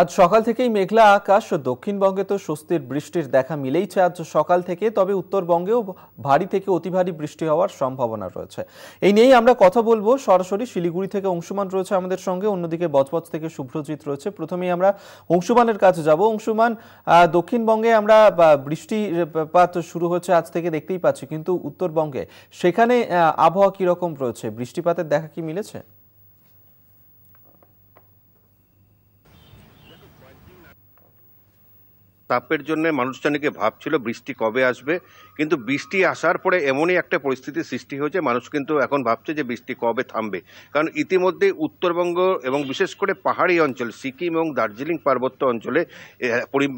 আজ সকাল থেকেই মেঘলা আকাশ ও দক্ষিণবঙ্গে তো স্বস্তির বৃষ্টির দেখা মিলেইছে আজ সকাল থেকে তবে উত্তরবঙ্গেও ভারী থেকে অতি ভারী বৃষ্টি হওয়ার সম্ভাবনা রয়েছে এই নিয়েই আমরা কথা বলবো সরাসরি শিলিগুড়ি থেকে অংশুমান রয়েছে আমাদের সঙ্গে অন্যদিকে বজবজ থেকে শুভ্রজিৎ রয়েছে প্রথমেই আমরা অংশুমানের কাছে যাব অংশুমান দক্ষিণবঙ্গে আমরা বৃষ্টিপাত শুরু হচ্ছে আজ থেকে দেখতেই পাচ্ছি কিন্তু উত্তরবঙ্গে সেখানে আবহাওয়া কীরকম রয়েছে বৃষ্টিপাতের দেখা কি মিলেছে তাপের জন্য মানুষজনকে ভাবছিল বৃষ্টি কবে আসবে কিন্তু বৃষ্টি আসার পরে এমনই একটা পরিস্থিতির সৃষ্টি হয়েছে মানুষ কিন্তু এখন ভাবছে যে বৃষ্টি কবে থামবে কারণ ইতিমধ্যে উত্তরবঙ্গ এবং বিশেষ করে পাহাড়ি অঞ্চল সিকিম এবং দার্জিলিং পার্বত্য অঞ্চলে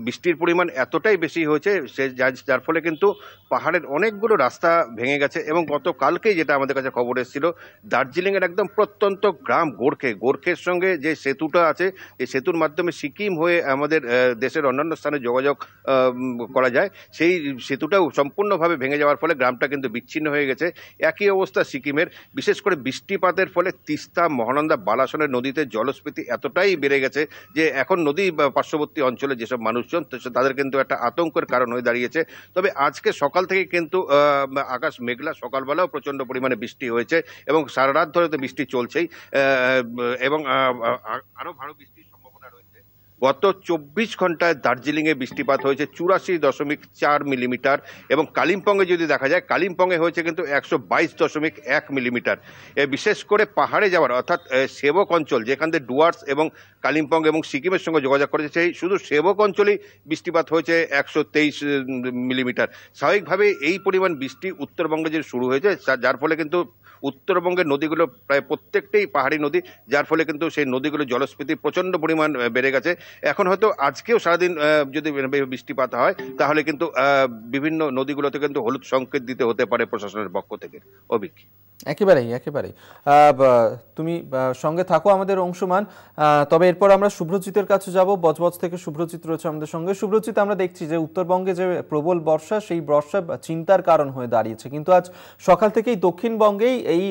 বৃষ্টির পরিমাণ এতটাই বেশি হয়েছে সে যার ফলে কিন্তু পাহাড়ের অনেকগুলো রাস্তা ভেঙে গেছে এবং গতকালকেই যেটা আমাদের কাছে খবর এসেছিল দার্জিলিংয়ের একদম প্রত্যন্ত গ্রাম গোর্খে গোর্খের সঙ্গে যে সেতুটা আছে এই সেতুর মাধ্যমে সিকিম হয়ে আমাদের দেশের অন্যান্য স্থানে যোগাযোগ যোগাযোগ করা যায় সেই সেতুটাও সম্পূর্ণভাবে ভেঙে যাওয়ার ফলে গ্রামটা কিন্তু বিচ্ছিন্ন হয়ে গেছে একই অবস্থা সিকিমের বিশেষ করে বৃষ্টিপাতের ফলে তিস্তা মহানন্দা বালাসনের নদীতে জলস্ফীতি এতটাই বেড়ে গেছে যে এখন নদী পার্শ্ববর্তী অঞ্চলে যেসব মানুষজন তাদের কিন্তু একটা আতঙ্কের কারণ হয়ে দাঁড়িয়েছে তবে আজকে সকাল থেকে কিন্তু আকাশ মেঘলা সকালবেলাও প্রচণ্ড পরিমাণে বৃষ্টি হয়েছে এবং সারা রাত ধরে তো বৃষ্টি চলছেই এবং আরও ভালো বৃষ্টি গত চব্বিশ ঘন্টায় দার্জিলিংয়ে বৃষ্টিপাত হয়েছে চুরাশি দশমিক চার মিলিমিটার এবং কালিম্পংয়ে যদি দেখা যায় কালিম্পংয়ে হয়েছে কিন্তু একশো বাইশ দশমিক এক মিলিমিটার এ বিশেষ করে পাহাড়ে যাওয়ার অর্থাৎ সেবক অঞ্চল যেখান থেকে ডুয়ার্স এবং কালিম্পং এবং সিকিমের সঙ্গে যোগাযোগ করেছে সেই শুধু সেবক অঞ্চলেই বৃষ্টিপাত হয়েছে একশো তেইশ মিলিমিটার স্বাভাবিকভাবে এই পরিমাণ বৃষ্টি উত্তরবঙ্গে যে শুরু হয়েছে যার ফলে কিন্তু উত্তরবঙ্গের নদীগুলো প্রায় প্রত্যেকটাই পাহাড়ি নদী যার ফলে কিন্তু সেই নদীগুলো জলস্ফীতি প্রচণ্ড পরিমাণ পরিমাণ বেড়ে গেছে এখন হয়তো আজকেও সারাদিন যদি বৃষ্টিপাত হয় তাহলে কিন্তু বিভিন্ন নদীগুলোতে কিন্তু হলুদ সংকেত দিতে হতে পারে প্রশাসনের পক্ষ থেকে অভিজ্ঞ একেবারেই একেবারেই তুমি সঙ্গে থাকো আমাদের অংশমান তবে এরপর আমরা শুভ্রজিতের কাছে যাব বজবজ থেকে শুভ্রজিৎ রয়েছে আমাদের সঙ্গে শুভ্রচিত আমরা দেখছি যে উত্তরবঙ্গে যে প্রবল বর্ষা সেই বর্ষা চিন্তার কারণ হয়ে দাঁড়িয়েছে কিন্তু আজ সকাল থেকেই দক্ষিণবঙ্গেই এই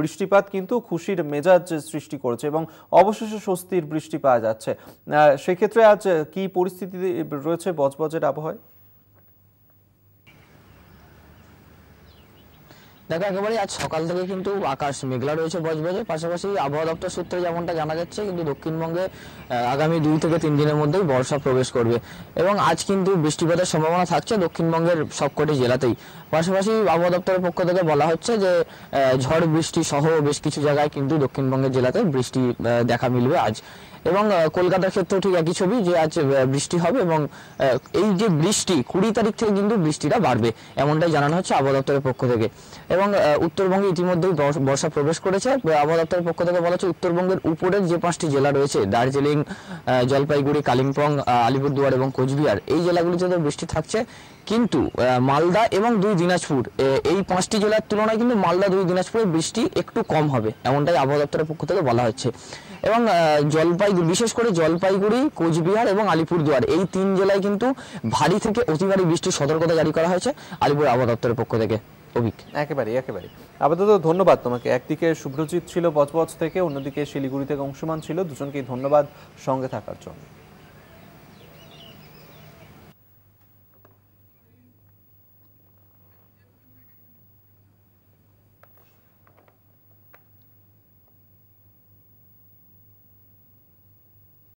বৃষ্টিপাত কিন্তু খুশির মেজাজ সৃষ্টি করেছে এবং অবশেষে স্বস্তির বৃষ্টি পাওয়া যাচ্ছে সেক্ষেত্রে আজ কি পরিস্থিতি রয়েছে বজবজের আবহাওয়ায় দেখো একেবারে আজ সকাল থেকে কিন্তু আকাশ মেঘলা রয়েছে বজবজে পাশাপাশি আবহাওয়া দপ্তর সূত্রে যেমনটা জানা যাচ্ছে কিন্তু দক্ষিণবঙ্গে আগামী দুই থেকে তিন দিনের মধ্যেই বর্ষা প্রবেশ করবে এবং আজ কিন্তু বৃষ্টিপাতের সম্ভাবনা থাকছে দক্ষিণবঙ্গের সবকটি জেলাতেই পাশাপাশি আবহাওয়া দপ্তরের পক্ষ থেকে বলা হচ্ছে যে ঝড় বৃষ্টি সহ বেশ কিছু জায়গায় কিন্তু দক্ষিণবঙ্গের জেলাতে বৃষ্টি দেখা মিলবে আজ এবং কলকাতার ক্ষেত্রেও ঠিক একই ছবি যে আজ বৃষ্টি হবে এবং এই যে বৃষ্টি কুড়ি তারিখ থেকে কিন্তু বৃষ্টিটা বাড়বে এমনটাই জানানো হচ্ছে আবহাওয়া দপ্তরের পক্ষ থেকে এবং উত্তরবঙ্গে ইতিমধ্যেই বর্ষা প্রবেশ করেছে আবহাওয়া দপ্তরের পক্ষ থেকে বলা হচ্ছে উত্তরবঙ্গের উপরের যে পাঁচটি জেলা রয়েছে দার্জিলিং জলপাইগুড়ি কালিম্পং আলিপুরদুয়ার এবং কোচবিহার এই জেলাগুলিতে তো বৃষ্টি থাকছে কিন্তু মালদা এবং দুই দিনাজপুর এই পাঁচটি জেলার তুলনায় কিন্তু মালদা দুই দিনাজপুরে বৃষ্টি একটু কম হবে এমনটাই আবহাওয়া দপ্তরের পক্ষ থেকে বলা হচ্ছে এবং জলপাইগুড়ি বিশেষ করে জলপাইগুড়ি কোচবিহার এবং আলিপুরদুয়ার এই তিন জেলায় কিন্তু ভারী থেকে অতি ভারী বৃষ্টির সতর্কতা জারি করা হয়েছে আলিপুর আবহাওয়া দপ্তরের পক্ষ থেকে অভিক একেবারেই একেবারে আপাতত ধন্যবাদ তোমাকে একদিকে শুভ্রজিৎ ছিল বজবজ থেকে অন্যদিকে শিলিগুড়ি থেকে অংশমান ছিল দুজনকেই ধন্যবাদ সঙ্গে থাকার জন্য